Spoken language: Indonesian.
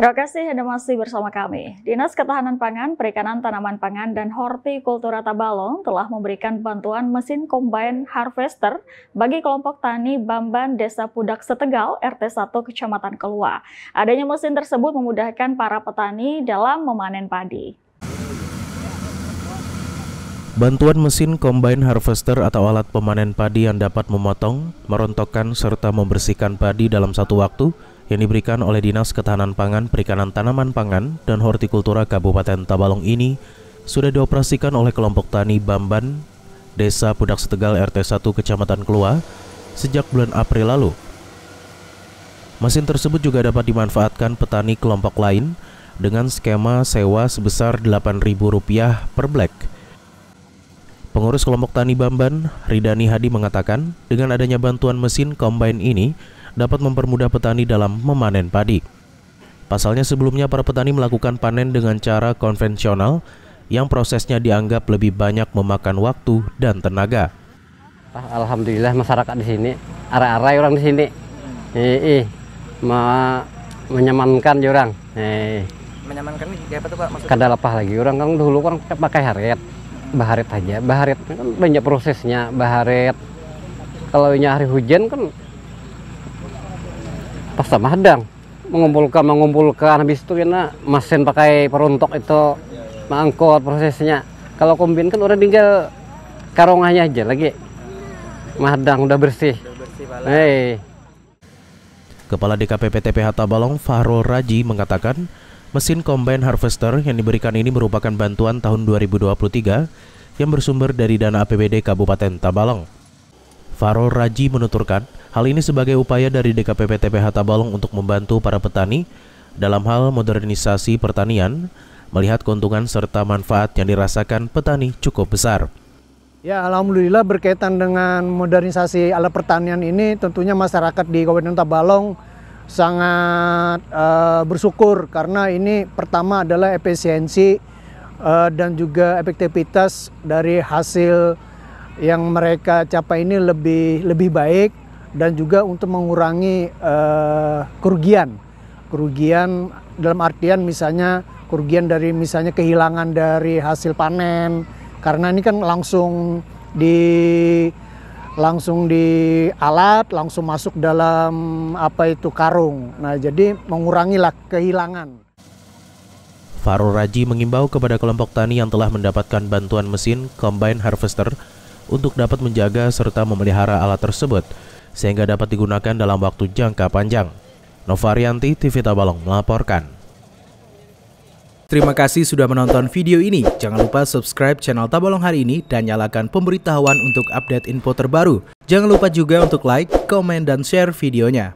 Terima kasih Anda masih bersama kami. Dinas Ketahanan Pangan, Perikanan Tanaman Pangan, dan Hortikultura Tabalong telah memberikan bantuan mesin combine harvester bagi kelompok tani Bamban Desa Pudak Setegal, RT 1 Kecamatan Kelua. Adanya mesin tersebut memudahkan para petani dalam memanen padi. Bantuan mesin combine harvester atau alat pemanen padi yang dapat memotong, merontokkan, serta membersihkan padi dalam satu waktu yang diberikan oleh Dinas Ketahanan Pangan, Perikanan Tanaman Pangan, dan Hortikultura Kabupaten Tabalong ini sudah dioperasikan oleh kelompok tani Bamban, Desa Pudak Setegal RT 1 Kecamatan Kelua, sejak bulan April lalu. Mesin tersebut juga dapat dimanfaatkan petani kelompok lain dengan skema sewa sebesar Rp8.000 per black. Pengurus kelompok tani Bamban, Ridani Hadi mengatakan, dengan adanya bantuan mesin combine ini, dapat mempermudah petani dalam memanen padi. Pasalnya sebelumnya para petani melakukan panen dengan cara konvensional yang prosesnya dianggap lebih banyak memakan waktu dan tenaga. Ah, alhamdulillah masyarakat di sini, arah-arah orang di sini, eh, eh, ma menyamankan orang. Eh. Menyamankan ini apa tuh pak? Maksudnya? lepas lagi orang kan dulu kan pakai haret, baharet aja, baharet kan banyak prosesnya, baharet. Kalau ini hari hujan kan pas mahadang mengumpulkan mengumpulkan habis itu kena mesin pakai peruntok itu mengangkut prosesnya kalau kombin kan udah tinggal karongahnya aja lagi mahadang udah bersih, udah bersih hey. Kepala DKPP TPH Tabalong Fahrul Raji mengatakan mesin combine harvester yang diberikan ini merupakan bantuan tahun 2023 yang bersumber dari dana APBD Kabupaten Tabalong. Farol Raji menuturkan, Hal ini sebagai upaya dari DKPP TPH Tabalong untuk membantu para petani dalam hal modernisasi pertanian, melihat keuntungan serta manfaat yang dirasakan petani cukup besar. Ya, alhamdulillah berkaitan dengan modernisasi alat pertanian ini tentunya masyarakat di Kabupaten Tabalong sangat uh, bersyukur karena ini pertama adalah efisiensi uh, dan juga efektivitas dari hasil yang mereka capai ini lebih lebih baik dan juga untuk mengurangi uh, kerugian. Kerugian dalam artian misalnya kerugian dari misalnya kehilangan dari hasil panen karena ini kan langsung di langsung di alat langsung masuk dalam apa itu karung. Nah, jadi mengurangilah kehilangan. Farul Raji mengimbau kepada kelompok tani yang telah mendapatkan bantuan mesin combine harvester untuk dapat menjaga serta memelihara alat tersebut sehingga dapat digunakan dalam waktu jangka panjang. Novarianti TV Tabalong melaporkan. Terima kasih sudah menonton video ini. Jangan lupa subscribe channel Tabalong hari ini dan nyalakan pemberitahuan untuk update info terbaru. Jangan lupa juga untuk like, komen, dan share videonya.